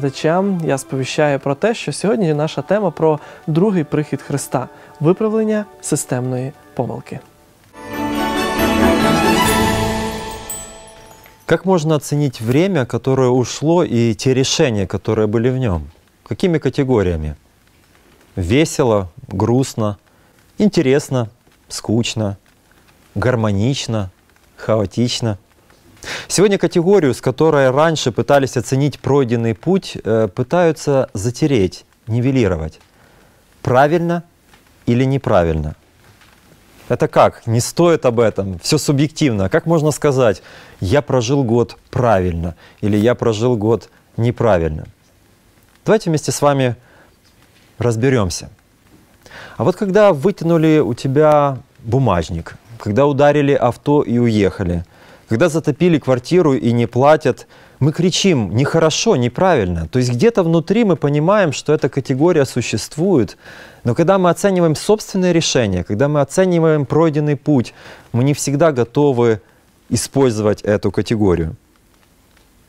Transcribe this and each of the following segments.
Глядачам я сповіщаю про те, що сьогодні наша тема про другий прихід Христа виправлення системної помилки. Как можно оценить время, которое ушло, и те решения, которые были в нем? Какими категориями? Весело, грустно, интересно, скучно, гармонично, хаотично – Сегодня категорию, с которой раньше пытались оценить пройденный путь, э, пытаются затереть, нивелировать. Правильно или неправильно? Это как? Не стоит об этом. Все субъективно. Как можно сказать, я прожил год правильно или я прожил год неправильно? Давайте вместе с вами разберемся. А вот когда вытянули у тебя бумажник, когда ударили авто и уехали – когда затопили квартиру и не платят, мы кричим «нехорошо, неправильно». То есть где-то внутри мы понимаем, что эта категория существует, но когда мы оцениваем собственное решение, когда мы оцениваем пройденный путь, мы не всегда готовы использовать эту категорию.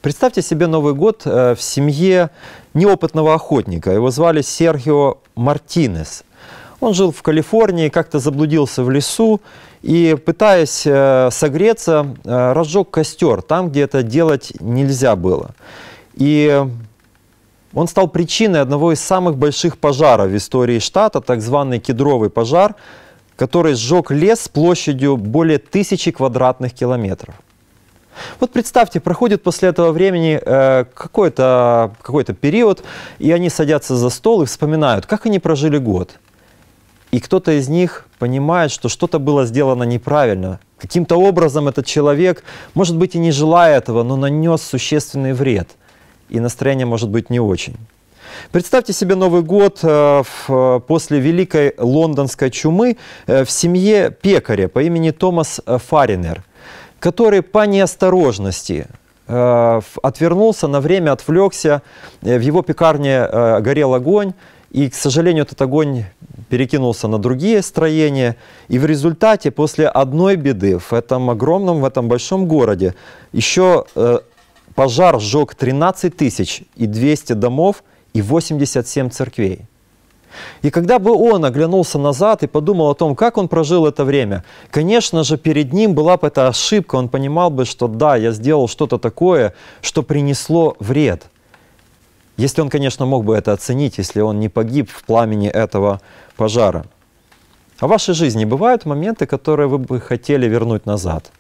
Представьте себе Новый год э, в семье неопытного охотника. Его звали Серхио Мартинес. Он жил в Калифорнии, как-то заблудился в лесу и, пытаясь э, согреться, э, разжег костер там, где это делать нельзя было. И он стал причиной одного из самых больших пожаров в истории штата, так званый кедровый пожар, который сжег лес с площадью более тысячи квадратных километров. Вот представьте, проходит после этого времени э, какой-то какой период, и они садятся за стол и вспоминают, как они прожили год – и кто-то из них понимает, что что-то было сделано неправильно. Каким-то образом этот человек, может быть, и не желая этого, но нанес существенный вред. И настроение может быть не очень. Представьте себе Новый год э, э, после Великой Лондонской чумы э, в семье пекаря по имени Томас Фаринер, который по неосторожности отвернулся, на время отвлекся, в его пекарне горел огонь, и, к сожалению, этот огонь перекинулся на другие строения. И в результате, после одной беды в этом огромном, в этом большом городе, еще э, пожар сжег 13 тысяч и 200 домов и 87 церквей. И когда бы он оглянулся назад и подумал о том, как он прожил это время, конечно же, перед ним была бы эта ошибка. Он понимал бы, что да, я сделал что-то такое, что принесло вред – если он, конечно, мог бы это оценить, если он не погиб в пламени этого пожара. А в вашей жизни бывают моменты, которые вы бы хотели вернуть назад?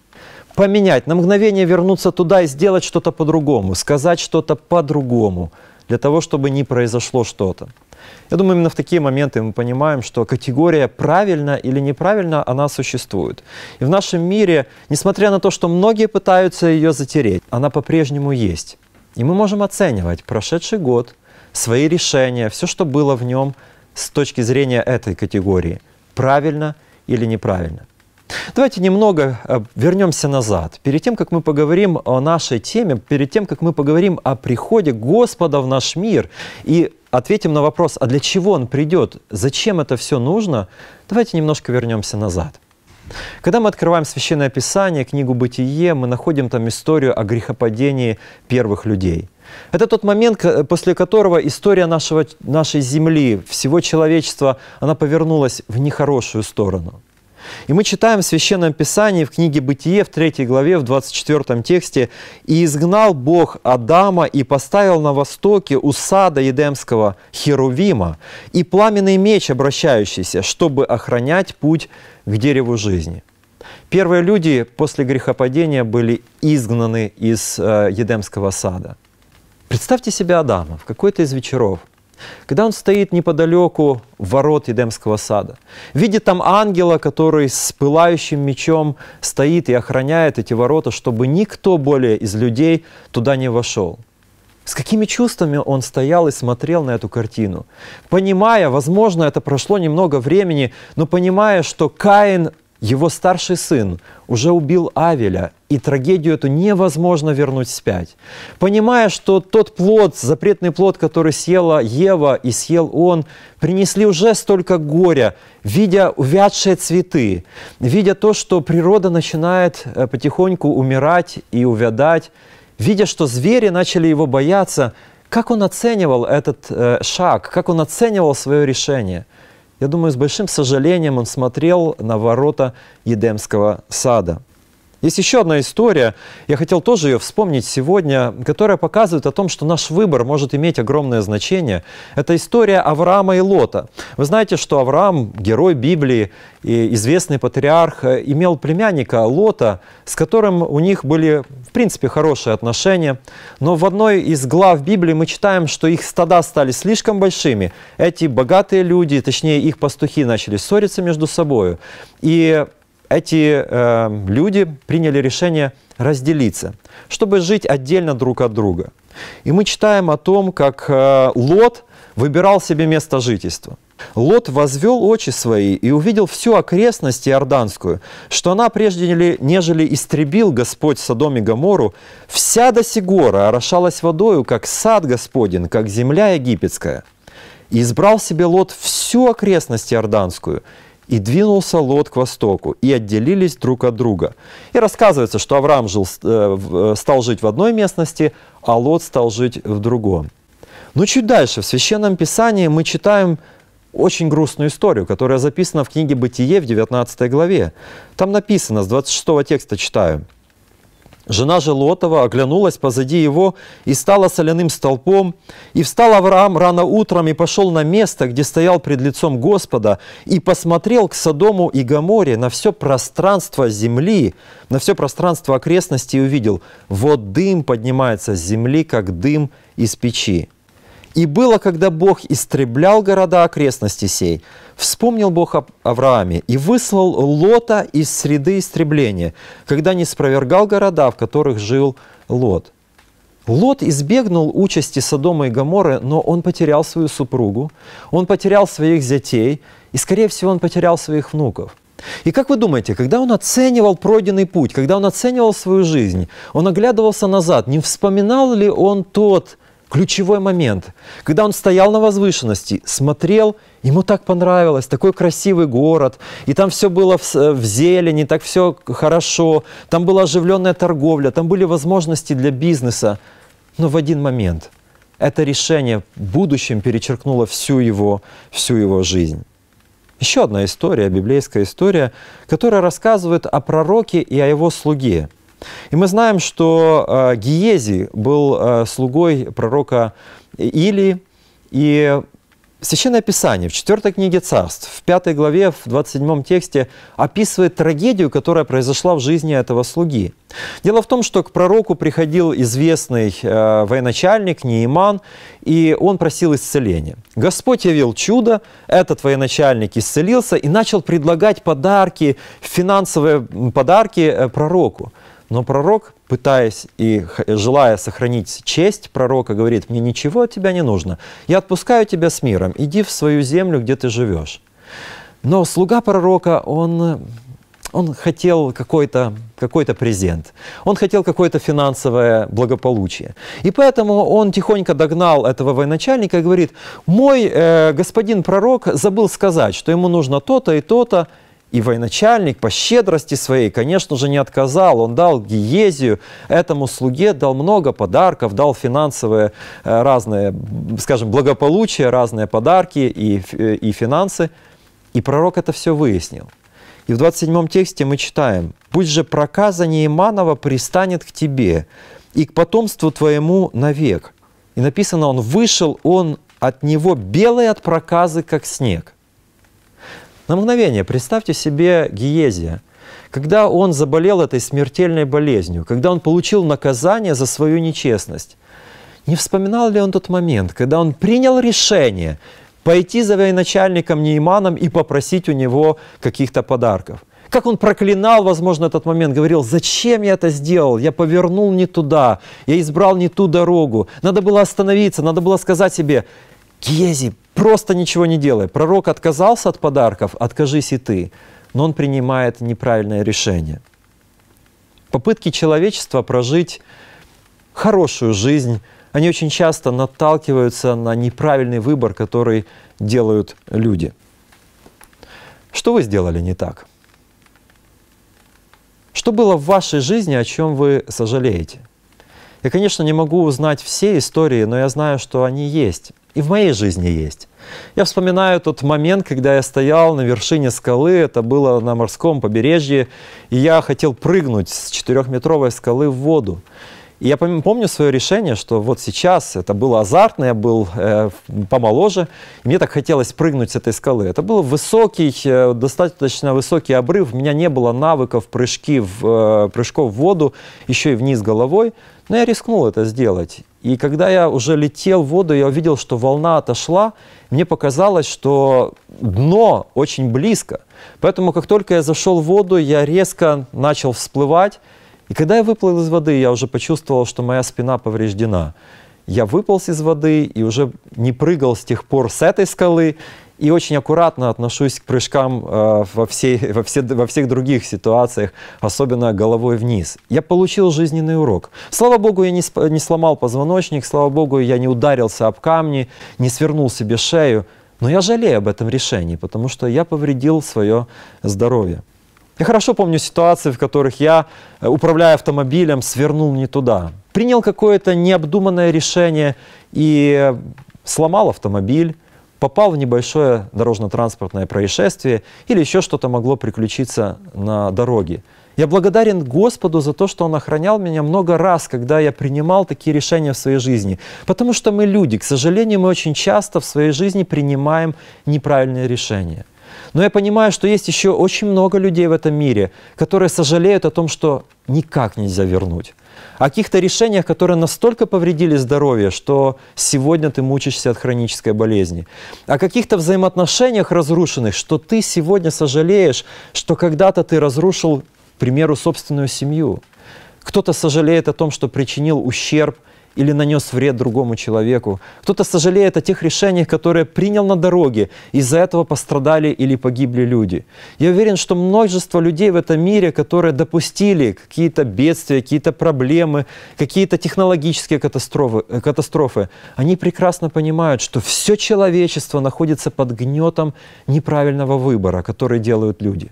Поменять, на мгновение вернуться туда и сделать что-то по-другому, сказать что-то по-другому, для того, чтобы не произошло что-то. Я думаю, именно в такие моменты мы понимаем, что категория «правильно» или «неправильно» она существует. И в нашем мире, несмотря на то, что многие пытаются ее затереть, она по-прежнему есть. И мы можем оценивать прошедший год, свои решения, все, что было в нем с точки зрения этой категории, правильно или неправильно. Давайте немного э, вернемся назад. Перед тем, как мы поговорим о нашей теме, перед тем, как мы поговорим о приходе Господа в наш мир и ответим на вопрос, а для чего Он придет, зачем это все нужно, давайте немножко вернемся назад. Когда мы открываем Священное Писание, книгу «Бытие», мы находим там историю о грехопадении первых людей. Это тот момент, после которого история нашего, нашей Земли, всего человечества, она повернулась в нехорошую сторону – и мы читаем в Священном Писании, в книге «Бытие», в 3 главе, в 24 тексте, «И изгнал Бог Адама и поставил на востоке у сада Едемского Херувима и пламенный меч, обращающийся, чтобы охранять путь к дереву жизни». Первые люди после грехопадения были изгнаны из э, Едемского сада. Представьте себе Адама в какой-то из вечеров – когда он стоит неподалеку ворот Едемского сада, видит там ангела, который с пылающим мечом стоит и охраняет эти ворота, чтобы никто более из людей туда не вошел. С какими чувствами он стоял и смотрел на эту картину, понимая, возможно, это прошло немного времени, но понимая, что Каин его старший сын уже убил Авеля, и трагедию эту невозможно вернуть вспять. Понимая, что тот плод, запретный плод, который съела Ева и съел он, принесли уже столько горя, видя увядшие цветы, видя то, что природа начинает э, потихоньку умирать и увядать, видя, что звери начали его бояться, как он оценивал этот э, шаг, как он оценивал свое решение – я думаю, с большим сожалением он смотрел на ворота Едемского сада – есть еще одна история, я хотел тоже ее вспомнить сегодня, которая показывает о том, что наш выбор может иметь огромное значение. Это история Авраама и Лота. Вы знаете, что Авраам, герой Библии и известный патриарх, э, имел племянника Лота, с которым у них были, в принципе, хорошие отношения. Но в одной из глав Библии мы читаем, что их стада стали слишком большими. Эти богатые люди, точнее их пастухи, начали ссориться между собой. И эти э, люди приняли решение разделиться, чтобы жить отдельно друг от друга. И мы читаем о том, как э, Лот выбирал себе место жительства. Лот возвел очи свои и увидел всю окрестность Иорданскую, что она прежде нежели истребил Господь Содом и Гамору вся до Сигора орошалась водою, как сад Господен, как земля египетская. И избрал себе Лот всю окрестность Иорданскую – и двинулся Лот к востоку, и отделились друг от друга. И рассказывается, что Авраам жил, э, э, стал жить в одной местности, а Лот стал жить в другом. Но чуть дальше, в Священном Писании мы читаем очень грустную историю, которая записана в книге «Бытие» в 19 главе. Там написано, с 26 текста читаю – Жена же Лотова оглянулась позади его и стала соляным столпом. И встал Авраам рано утром и пошел на место, где стоял пред лицом Господа, и посмотрел к Содому и Гаморе на все пространство земли, на все пространство окрестностей и увидел, вот дым поднимается с земли, как дым из печи. И было, когда Бог истреблял города окрестности сей, вспомнил Бог об Аврааме и выслал Лота из среды истребления, когда не спровергал города, в которых жил Лот. Лот избегнул участи Содома и Гаморы, но он потерял свою супругу, он потерял своих зятей, и, скорее всего, он потерял своих внуков. И как вы думаете, когда он оценивал пройденный путь, когда он оценивал свою жизнь, он оглядывался назад, не вспоминал ли он тот Ключевой момент. Когда он стоял на возвышенности, смотрел, ему так понравилось, такой красивый город, и там все было в, э, в зелени, так все хорошо, там была оживленная торговля, там были возможности для бизнеса. Но в один момент это решение в будущем перечеркнуло всю его, всю его жизнь. Еще одна история, библейская история, которая рассказывает о пророке и о его слуге – и мы знаем, что э, Гиези был э, слугой пророка Или, и Священное Писание в 4 книге Царств, в 5 главе, в 27 тексте описывает трагедию, которая произошла в жизни этого слуги. Дело в том, что к пророку приходил известный э, военачальник Нейман, и он просил исцеления. Господь явил чудо, этот военачальник исцелился и начал предлагать подарки, финансовые подарки э, пророку. Но пророк, пытаясь и желая сохранить честь пророка, говорит, мне ничего от тебя не нужно. Я отпускаю тебя с миром. Иди в свою землю, где ты живешь. Но слуга пророка, он, он хотел какой-то какой то презент. Он хотел какое-то финансовое благополучие. И поэтому он тихонько догнал этого военачальника и говорит, мой э, господин пророк забыл сказать, что ему нужно то-то и то-то, и военачальник по щедрости своей, конечно же, не отказал. Он дал Гиезию, этому слуге дал много подарков, дал финансовые э, разные, скажем, благополучие, разные подарки и, э, и финансы. И пророк это все выяснил. И в 27 тексте мы читаем, «Пусть же проказа Неиманова пристанет к тебе и к потомству твоему навек». И написано, он вышел он от него белый от проказы, как снег. На мгновение представьте себе Гиезия, когда он заболел этой смертельной болезнью, когда он получил наказание за свою нечестность. Не вспоминал ли он тот момент, когда он принял решение пойти за военачальником Нейманом и попросить у него каких-то подарков? Как он проклинал, возможно, этот момент, говорил, зачем я это сделал, я повернул не туда, я избрал не ту дорогу, надо было остановиться, надо было сказать себе, Гези, просто ничего не делай. Пророк отказался от подарков, откажись и ты. Но он принимает неправильное решение. Попытки человечества прожить хорошую жизнь, они очень часто наталкиваются на неправильный выбор, который делают люди. Что вы сделали не так? Что было в вашей жизни, о чем вы сожалеете? Я, конечно, не могу узнать все истории, но я знаю, что они есть и в моей жизни есть. Я вспоминаю тот момент, когда я стоял на вершине скалы, это было на морском побережье, и я хотел прыгнуть с четырехметровой скалы в воду. И я помню свое решение, что вот сейчас это было азартно, я был э, помоложе, и мне так хотелось прыгнуть с этой скалы. Это был высокий, э, достаточно высокий обрыв, у меня не было навыков прыжки в, э, прыжков в воду, еще и вниз головой. Но ну, я рискнул это сделать. И когда я уже летел в воду, я увидел, что волна отошла. Мне показалось, что дно очень близко. Поэтому, как только я зашел в воду, я резко начал всплывать. И когда я выплыл из воды, я уже почувствовал, что моя спина повреждена. Я выполз из воды и уже не прыгал с тех пор с этой скалы и очень аккуратно отношусь к прыжкам э, во, всей, во, все, во всех других ситуациях, особенно головой вниз. Я получил жизненный урок. Слава богу, я не, не сломал позвоночник, слава богу, я не ударился об камни, не свернул себе шею. Но я жалею об этом решении, потому что я повредил свое здоровье. Я хорошо помню ситуации, в которых я, э, управляя автомобилем, свернул не туда. Принял какое-то необдуманное решение и э, сломал автомобиль, попал в небольшое дорожно-транспортное происшествие или еще что-то могло приключиться на дороге. Я благодарен Господу за то, что Он охранял меня много раз, когда я принимал такие решения в своей жизни. Потому что мы люди, к сожалению, мы очень часто в своей жизни принимаем неправильные решения. Но я понимаю, что есть еще очень много людей в этом мире, которые сожалеют о том, что никак нельзя вернуть о каких-то решениях, которые настолько повредили здоровье, что сегодня ты мучаешься от хронической болезни, о каких-то взаимоотношениях разрушенных, что ты сегодня сожалеешь, что когда-то ты разрушил, к примеру, собственную семью. Кто-то сожалеет о том, что причинил ущерб или нанес вред другому человеку. Кто-то сожалеет о тех решениях, которые принял на дороге, из-за этого пострадали или погибли люди. Я уверен, что множество людей в этом мире, которые допустили какие-то бедствия, какие-то проблемы, какие-то технологические катастрофы, э, катастрофы, они прекрасно понимают, что все человечество находится под гнетом неправильного выбора, который делают люди.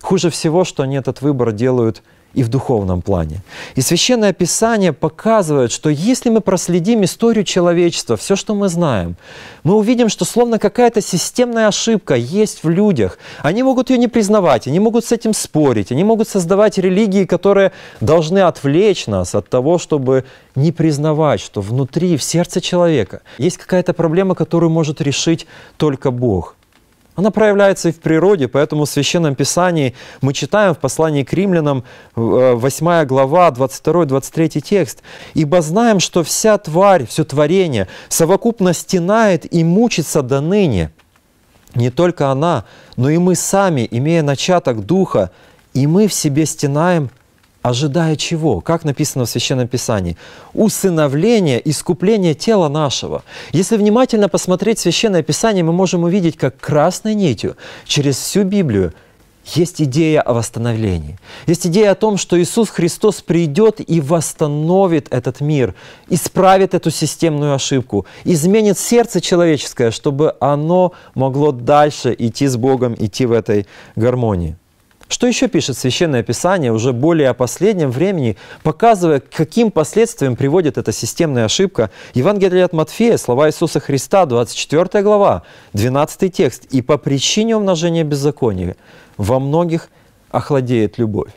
Хуже всего, что они этот выбор делают – и в духовном плане. И Священное Писание показывает, что если мы проследим историю человечества, все, что мы знаем, мы увидим, что словно какая-то системная ошибка есть в людях. Они могут ее не признавать, они могут с этим спорить, они могут создавать религии, которые должны отвлечь нас от того, чтобы не признавать, что внутри, в сердце человека есть какая-то проблема, которую может решить только Бог. Она проявляется и в природе, поэтому в Священном Писании мы читаем в послании к римлянам 8 э, глава, 22-23 текст. «Ибо знаем, что вся тварь, все творение совокупно стенает и мучится до ныне. Не только она, но и мы сами, имея начаток Духа, и мы в себе стенаем ожидая чего? Как написано в Священном Писании? Усыновление, искупление тела нашего. Если внимательно посмотреть Священное Писание, мы можем увидеть, как красной нитью через всю Библию есть идея о восстановлении. Есть идея о том, что Иисус Христос придет и восстановит этот мир, исправит эту системную ошибку, изменит сердце человеческое, чтобы оно могло дальше идти с Богом, идти в этой гармонии. Что еще пишет Священное Писание уже более о последнем времени, показывая, к каким последствиям приводит эта системная ошибка? Евангелие от Матфея, слова Иисуса Христа, 24 глава, 12 текст. «И по причине умножения беззакония во многих охладеет любовь».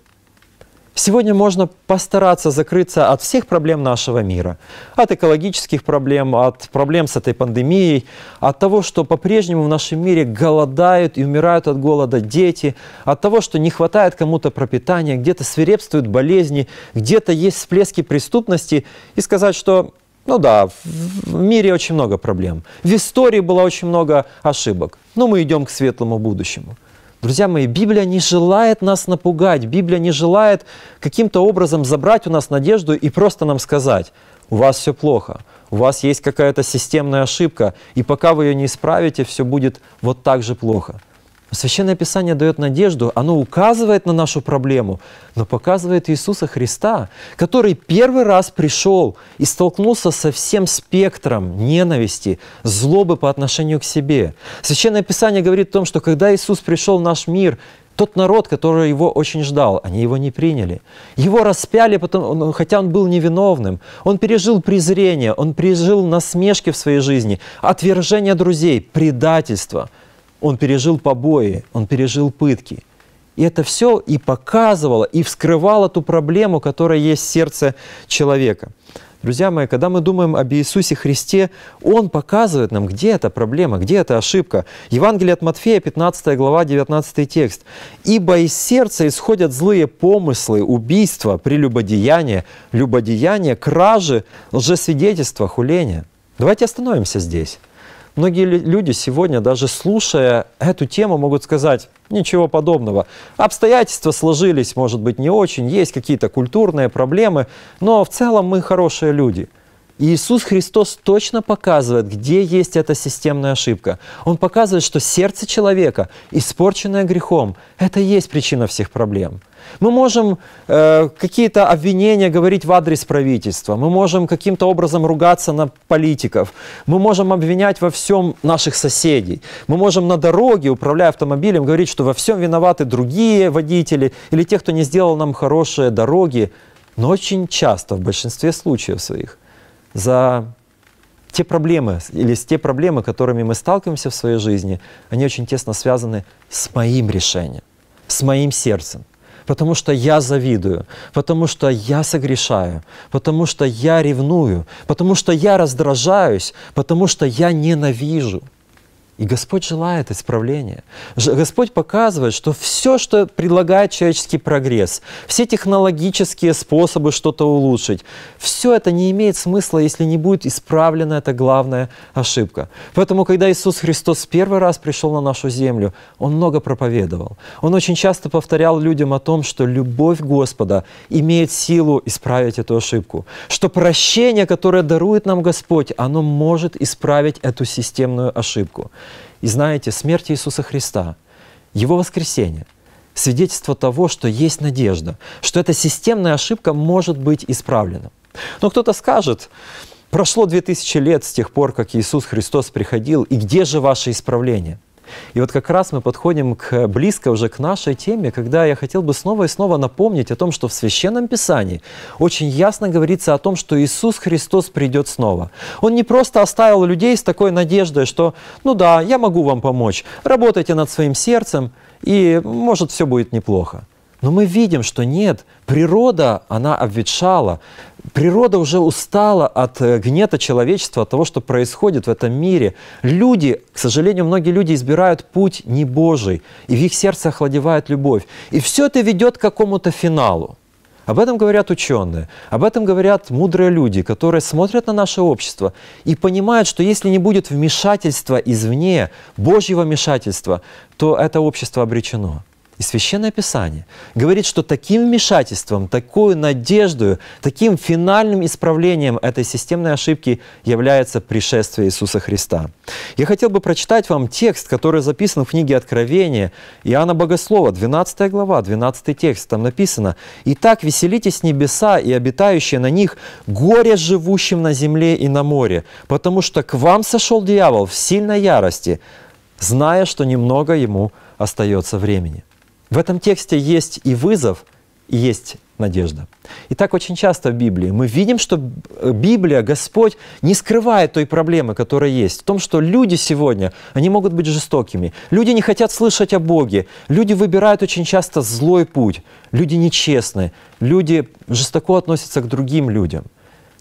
Сегодня можно постараться закрыться от всех проблем нашего мира. От экологических проблем, от проблем с этой пандемией, от того, что по-прежнему в нашем мире голодают и умирают от голода дети, от того, что не хватает кому-то пропитания, где-то свирепствуют болезни, где-то есть всплески преступности, и сказать, что ну да, в мире очень много проблем. В истории было очень много ошибок. Но мы идем к светлому будущему. Друзья мои, Библия не желает нас напугать, Библия не желает каким-то образом забрать у нас надежду и просто нам сказать, у вас все плохо, у вас есть какая-то системная ошибка, и пока вы ее не исправите, все будет вот так же плохо. Священное Писание дает надежду, оно указывает на нашу проблему, но показывает Иисуса Христа, который первый раз пришел и столкнулся со всем спектром ненависти, злобы по отношению к себе. Священное Писание говорит о том, что когда Иисус пришел в наш мир, тот народ, который его очень ждал, они его не приняли. Его распяли, потом, хотя он был невиновным. Он пережил презрение, он пережил насмешки в своей жизни, отвержение друзей, предательство – он пережил побои, он пережил пытки. И это все и показывало, и вскрывало ту проблему, которая есть в сердце человека. Друзья мои, когда мы думаем об Иисусе Христе, Он показывает нам, где эта проблема, где эта ошибка. Евангелие от Матфея, 15 глава, 19 текст. «Ибо из сердца исходят злые помыслы, убийства, прелюбодеяния, любодеяния, кражи, лжесвидетельства, хуления». Давайте остановимся здесь. Многие люди сегодня, даже слушая эту тему, могут сказать, ничего подобного. Обстоятельства сложились, может быть, не очень, есть какие-то культурные проблемы, но в целом мы хорошие люди – Иисус Христос точно показывает, где есть эта системная ошибка. Он показывает, что сердце человека, испорченное грехом, это и есть причина всех проблем. Мы можем э, какие-то обвинения говорить в адрес правительства, мы можем каким-то образом ругаться на политиков, мы можем обвинять во всем наших соседей, мы можем на дороге, управляя автомобилем, говорить, что во всем виноваты другие водители или те, кто не сделал нам хорошие дороги, но очень часто, в большинстве случаев своих – за те проблемы или те проблемы, которыми мы сталкиваемся в своей жизни, они очень тесно связаны с моим решением, с моим сердцем. Потому что я завидую, потому что я согрешаю, потому что я ревную, потому что я раздражаюсь, потому что я ненавижу. И Господь желает исправления. Господь показывает, что все, что предлагает человеческий прогресс, все технологические способы что-то улучшить, все это не имеет смысла, если не будет исправлена эта главная ошибка. Поэтому, когда Иисус Христос первый раз пришел на нашу землю, Он много проповедовал. Он очень часто повторял людям о том, что любовь Господа имеет силу исправить эту ошибку, что прощение, которое дарует нам Господь, оно может исправить эту системную ошибку и знаете смерть Иисуса Христа, Его воскресение, свидетельство того, что есть надежда, что эта системная ошибка может быть исправлена. Но кто-то скажет, прошло 2000 лет с тех пор, как Иисус Христос приходил, и где же ваше исправление? И вот как раз мы подходим к, близко уже к нашей теме, когда я хотел бы снова и снова напомнить о том, что в Священном Писании очень ясно говорится о том, что Иисус Христос придет снова. Он не просто оставил людей с такой надеждой, что «ну да, я могу вам помочь, работайте над своим сердцем, и может все будет неплохо». Но мы видим, что нет, природа, она обветшала, Природа уже устала от э, гнета человечества, от того, что происходит в этом мире. Люди, к сожалению, многие люди избирают путь не Божий, и в их сердце охладевает любовь. И все это ведет к какому-то финалу. Об этом говорят ученые, об этом говорят мудрые люди, которые смотрят на наше общество и понимают, что если не будет вмешательства извне, Божьего вмешательства, то это общество обречено. И Священное Писание говорит, что таким вмешательством, такой надеждой, таким финальным исправлением этой системной ошибки является пришествие Иисуса Христа. Я хотел бы прочитать вам текст, который записан в книге Откровения Иоанна Богослова, 12 глава, 12 текст. Там написано «Итак, веселитесь небеса и обитающие на них горе живущим на земле и на море, потому что к вам сошел дьявол в сильной ярости, зная, что немного ему остается времени». В этом тексте есть и вызов, и есть надежда. И так очень часто в Библии мы видим, что э, Библия, Господь не скрывает той проблемы, которая есть, в том, что люди сегодня, они могут быть жестокими, люди не хотят слышать о Боге, люди выбирают очень часто злой путь, люди нечестны, люди жестоко относятся к другим людям –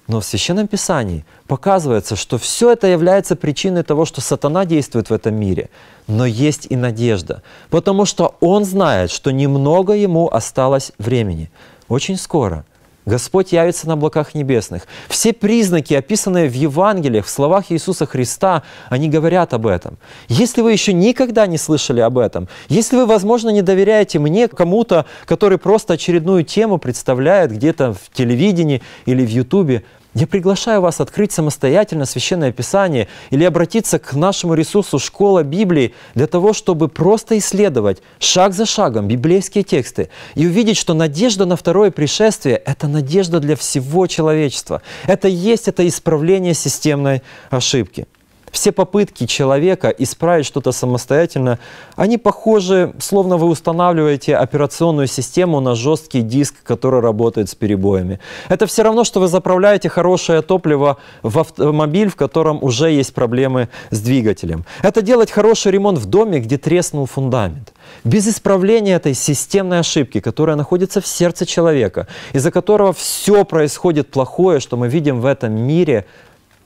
но в Священном Писании показывается, что все это является причиной того, что сатана действует в этом мире. Но есть и надежда, потому что он знает, что немного ему осталось времени. Очень скоро Господь явится на облаках небесных. Все признаки, описанные в Евангелиях, в словах Иисуса Христа, они говорят об этом. Если вы еще никогда не слышали об этом, если вы, возможно, не доверяете мне, кому-то, который просто очередную тему представляет где-то в телевидении или в Ютубе, я приглашаю вас открыть самостоятельно Священное Писание или обратиться к нашему ресурсу «Школа Библии» для того, чтобы просто исследовать шаг за шагом библейские тексты и увидеть, что надежда на второе пришествие – это надежда для всего человечества. Это есть это исправление системной ошибки. Все попытки человека исправить что-то самостоятельно, они похожи, словно вы устанавливаете операционную систему на жесткий диск, который работает с перебоями. Это все равно, что вы заправляете хорошее топливо в автомобиль, в котором уже есть проблемы с двигателем. Это делать хороший ремонт в доме, где треснул фундамент. Без исправления этой системной ошибки, которая находится в сердце человека, из-за которого все происходит плохое, что мы видим в этом мире,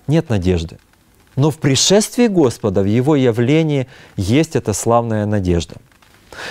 нет надежды. Но в пришествии Господа, в Его явлении есть эта славная надежда –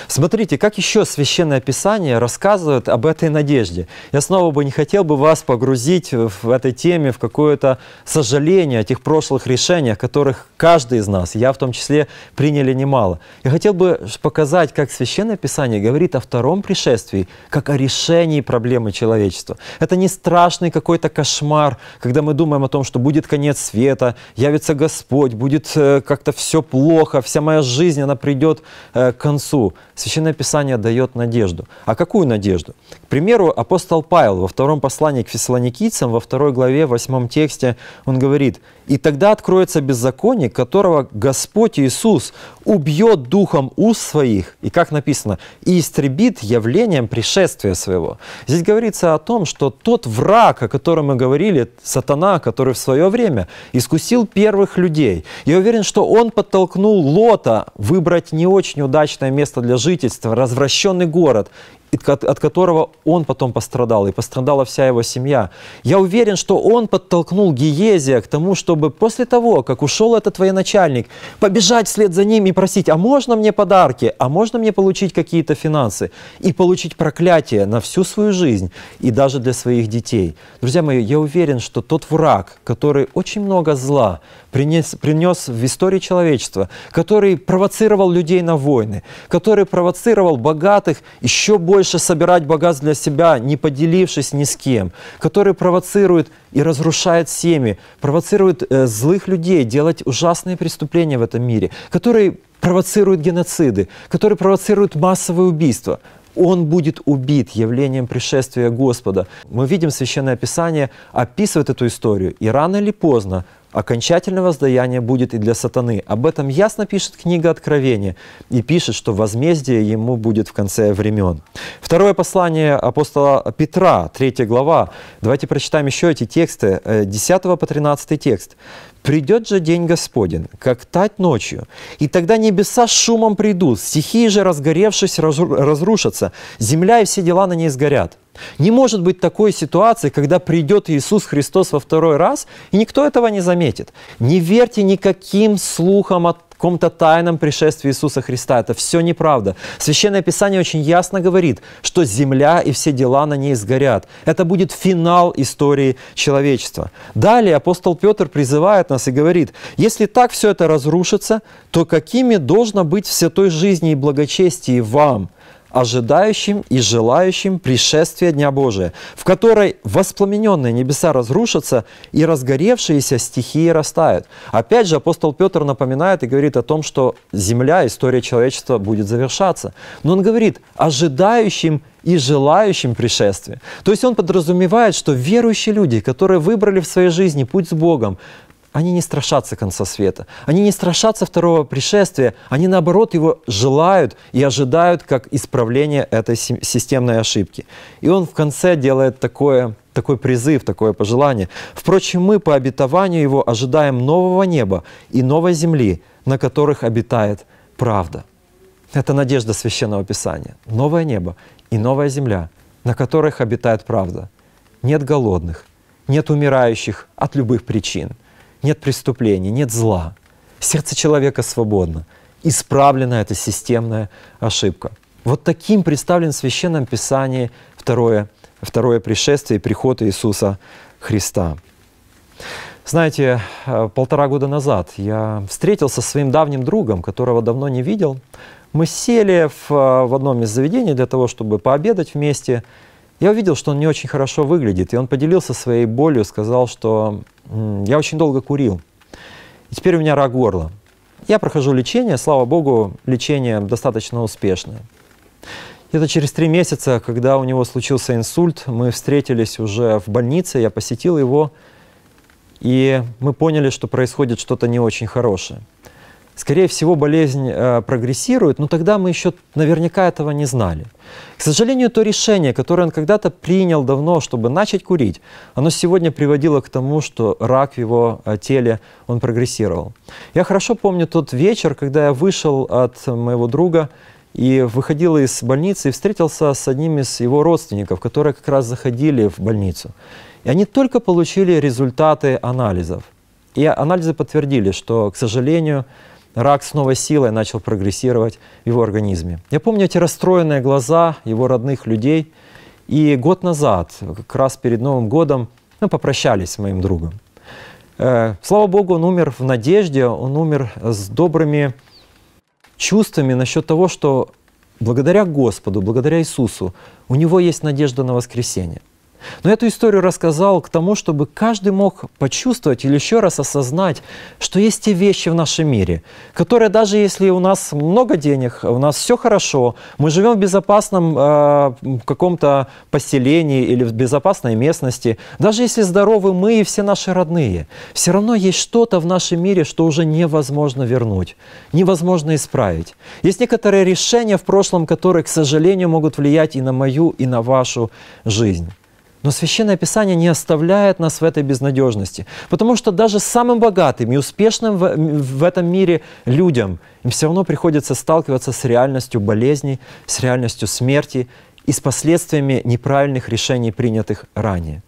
Смотрите, как еще Священное Писание рассказывает об этой надежде. Я снова бы не хотел бы вас погрузить в этой теме, в какое-то сожаление о тех прошлых решениях, которых каждый из нас, я в том числе, приняли немало. Я хотел бы показать, как Священное Писание говорит о втором пришествии, как о решении проблемы человечества. Это не страшный какой-то кошмар, когда мы думаем о том, что будет конец света, явится Господь, будет э, как-то все плохо, вся моя жизнь, она придет э, к концу. Священное Писание дает надежду. А какую надежду? К примеру, апостол Павел во втором послании к фессалоникийцам, во второй главе, восьмом тексте, он говорит, «И тогда откроется беззаконие, которого Господь Иисус убьет духом уст своих, и, как написано, и истребит явлением пришествия своего». Здесь говорится о том, что тот враг, о котором мы говорили, сатана, который в свое время искусил первых людей, я уверен, что он подтолкнул Лота выбрать не очень удачное место для жительства, развращенный город от которого он потом пострадал, и пострадала вся его семья. Я уверен, что он подтолкнул Гиезия к тому, чтобы после того, как ушел этот военачальник, побежать вслед за ним и просить, а можно мне подарки, а можно мне получить какие-то финансы, и получить проклятие на всю свою жизнь, и даже для своих детей. Друзья мои, я уверен, что тот враг, который очень много зла принес, принес в историю человечества, который провоцировал людей на войны, который провоцировал богатых еще больше больше собирать богатств для себя, не поделившись ни с кем, который провоцирует и разрушает семьи, провоцирует э, злых людей делать ужасные преступления в этом мире, который провоцирует геноциды, который провоцирует массовые убийства. Он будет убит явлением пришествия Господа. Мы видим Священное Писание описывает эту историю, и рано или поздно окончательное воздаяние будет и для сатаны. Об этом ясно пишет книга Откровения и пишет, что возмездие ему будет в конце времен. Второе послание апостола Петра, 3 глава. Давайте прочитаем еще эти тексты, 10 э, по 13 текст. «Придет же день Господень, как тать ночью, и тогда небеса шумом придут, стихии же разгоревшись разрушатся, земля и все дела на ней сгорят». Не может быть такой ситуации, когда придет Иисус Христос во второй раз, и никто этого не заметит. Не верьте никаким слухам о каком-то тайном пришествии Иисуса Христа. Это все неправда. Священное Писание очень ясно говорит, что земля и все дела на ней сгорят. Это будет финал истории человечества. Далее апостол Петр призывает нас и говорит, если так все это разрушится, то какими должно быть все той жизни и благочестии вам – ожидающим и желающим пришествия Дня Божия, в которой воспламененные небеса разрушатся и разгоревшиеся стихии растают. Опять же, апостол Петр напоминает и говорит о том, что земля, история человечества будет завершаться. Но он говорит ожидающим и желающим пришествия. То есть он подразумевает, что верующие люди, которые выбрали в своей жизни путь с Богом, они не страшатся конца света, они не страшатся второго пришествия, они наоборот его желают и ожидают как исправление этой системной ошибки. И он в конце делает такое, такой призыв, такое пожелание. Впрочем, мы по обетованию его ожидаем нового неба и новой земли, на которых обитает правда. Это надежда Священного Писания. Новое небо и новая земля, на которых обитает правда. Нет голодных, нет умирающих от любых причин – нет преступлений, нет зла. Сердце человека свободно. Исправлена эта системная ошибка. Вот таким представлен в Священном Писании второе, второе пришествие и приход Иисуса Христа. Знаете, э, полтора года назад я встретился со своим давним другом, которого давно не видел. Мы сели в, э, в одном из заведений для того, чтобы пообедать вместе. Я увидел, что он не очень хорошо выглядит, и он поделился своей болью, сказал, что я очень долго курил, и теперь у меня рак горла. Я прохожу лечение, слава богу, лечение достаточно успешное. Это через три месяца, когда у него случился инсульт, мы встретились уже в больнице, я посетил его, и мы поняли, что происходит что-то не очень хорошее. Скорее всего, болезнь э, прогрессирует, но тогда мы еще наверняка этого не знали. К сожалению, то решение, которое он когда-то принял давно, чтобы начать курить, оно сегодня приводило к тому, что рак в его э, теле, он прогрессировал. Я хорошо помню тот вечер, когда я вышел от моего друга и выходил из больницы и встретился с одним из его родственников, которые как раз заходили в больницу. И они только получили результаты анализов. И анализы подтвердили, что, к сожалению, рак с новой силой начал прогрессировать в его организме. Я помню эти расстроенные глаза его родных людей. И год назад, как раз перед Новым годом, мы попрощались с моим другом. Э, слава Богу, он умер в надежде, он умер с добрыми чувствами насчет того, что благодаря Господу, благодаря Иисусу у него есть надежда на воскресение. Но эту историю рассказал к тому, чтобы каждый мог почувствовать или еще раз осознать, что есть те вещи в нашем мире, которые даже если у нас много денег, у нас все хорошо, мы живем в безопасном э, каком-то поселении или в безопасной местности, даже если здоровы мы и все наши родные, все равно есть что-то в нашем мире, что уже невозможно вернуть, невозможно исправить. Есть некоторые решения в прошлом, которые, к сожалению, могут влиять и на мою, и на вашу жизнь. Но Священное Писание не оставляет нас в этой безнадежности, потому что даже самым богатым и успешным в, в этом мире людям им все равно приходится сталкиваться с реальностью болезней, с реальностью смерти и с последствиями неправильных решений, принятых ранее.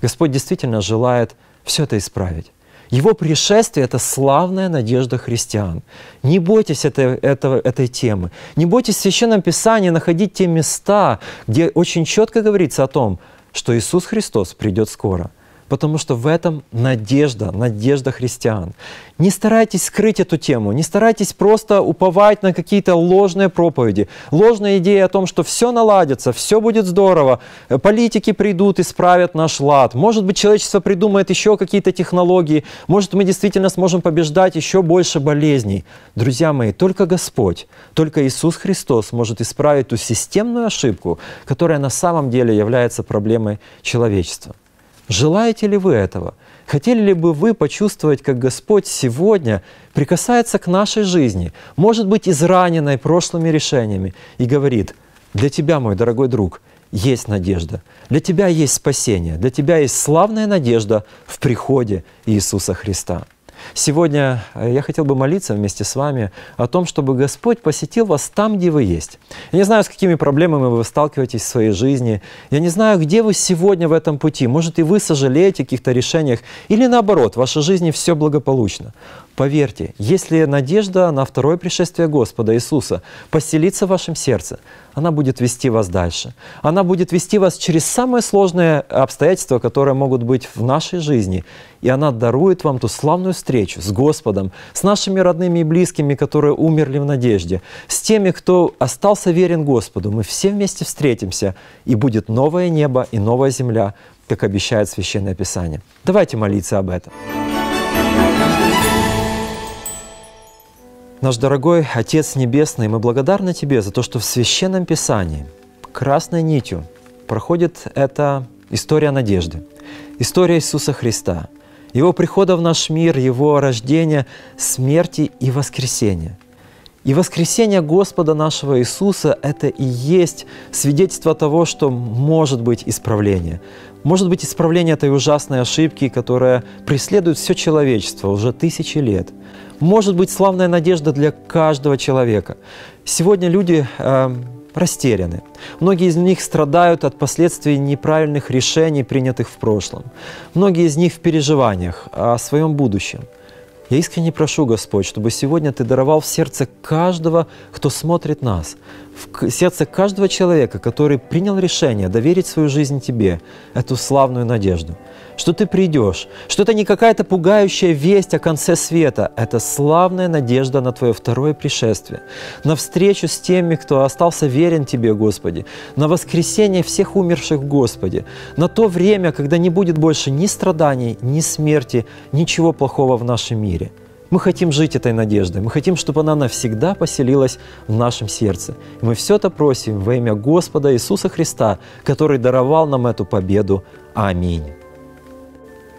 Господь действительно желает все это исправить. Его пришествие — это славная надежда христиан. Не бойтесь этой, этого, этой темы. Не бойтесь в Священном Писании находить те места, где очень четко говорится о том, что Иисус Христос придет скоро – потому что в этом надежда, надежда христиан. Не старайтесь скрыть эту тему, не старайтесь просто уповать на какие-то ложные проповеди, ложная идея о том, что все наладится, все будет здорово, э, политики придут и справят наш лад, может быть, человечество придумает еще какие-то технологии, может, мы действительно сможем побеждать еще больше болезней. Друзья мои, только Господь, только Иисус Христос может исправить ту системную ошибку, которая на самом деле является проблемой человечества. Желаете ли вы этого? Хотели ли бы вы почувствовать, как Господь сегодня прикасается к нашей жизни, может быть, израненной прошлыми решениями, и говорит, для тебя, мой дорогой друг, есть надежда, для тебя есть спасение, для тебя есть славная надежда в приходе Иисуса Христа. Сегодня э, я хотел бы молиться вместе с вами о том, чтобы Господь посетил вас там, где вы есть. Я не знаю, с какими проблемами вы сталкиваетесь в своей жизни. Я не знаю, где вы сегодня в этом пути. Может, и вы сожалеете о каких-то решениях. Или наоборот, в вашей жизни все благополучно. Поверьте, если надежда на второе пришествие Господа Иисуса поселится в вашем сердце, она будет вести вас дальше. Она будет вести вас через самые сложные обстоятельства, которые могут быть в нашей жизни. И она дарует вам ту славную встречу с Господом, с нашими родными и близкими, которые умерли в надежде, с теми, кто остался верен Господу. Мы все вместе встретимся, и будет новое небо и новая земля, как обещает Священное Писание. Давайте молиться об этом. Наш дорогой Отец Небесный, мы благодарны Тебе за то, что в Священном Писании красной нитью проходит эта история надежды, история Иисуса Христа, Его прихода в наш мир, Его рождения, смерти и воскресения. И воскресение Господа нашего Иисуса – это и есть свидетельство того, что может быть исправление. Может быть исправление этой ужасной ошибки, которая преследует все человечество уже тысячи лет – может быть славная надежда для каждого человека. Сегодня люди э, растеряны. Многие из них страдают от последствий неправильных решений, принятых в прошлом. Многие из них в переживаниях о своем будущем. Я искренне прошу, Господь, чтобы сегодня Ты даровал в сердце каждого, кто смотрит нас, в сердце каждого человека, который принял решение доверить свою жизнь тебе, эту славную надежду, что ты придешь, что это не какая-то пугающая весть о конце света, это славная надежда на Твое второе пришествие, на встречу с теми, кто остался верен Тебе, Господи, на воскресение всех умерших, Господи, на то время, когда не будет больше ни страданий, ни смерти, ничего плохого в нашем мире – мы хотим жить этой надеждой, мы хотим, чтобы она навсегда поселилась в нашем сердце. И мы все это просим во имя Господа Иисуса Христа, который даровал нам эту победу. Аминь.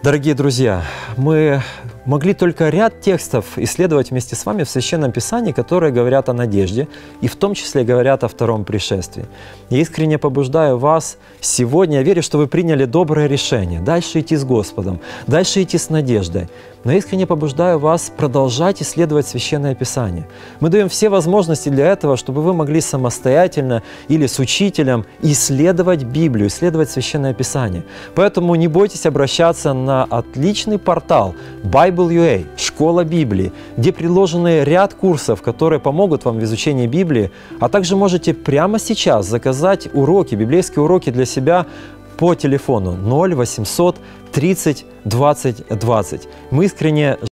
Дорогие друзья, мы могли только ряд текстов исследовать вместе с вами в Священном Писании, которые говорят о надежде, и в том числе говорят о втором пришествии. Я искренне побуждаю вас сегодня, я верю, что вы приняли доброе решение, дальше идти с Господом, дальше идти с надеждой. Но я искренне побуждаю вас продолжать исследовать Священное Писание. Мы даем все возможности для этого, чтобы вы могли самостоятельно или с учителем исследовать Библию, исследовать Священное Писание. Поэтому не бойтесь обращаться на отличный портал Bible Bible.ua, школа Библии, где приложены ряд курсов, которые помогут вам в изучении Библии, а также можете прямо сейчас заказать уроки, библейские уроки для себя по телефону 0800 30 20 20. Мы искренне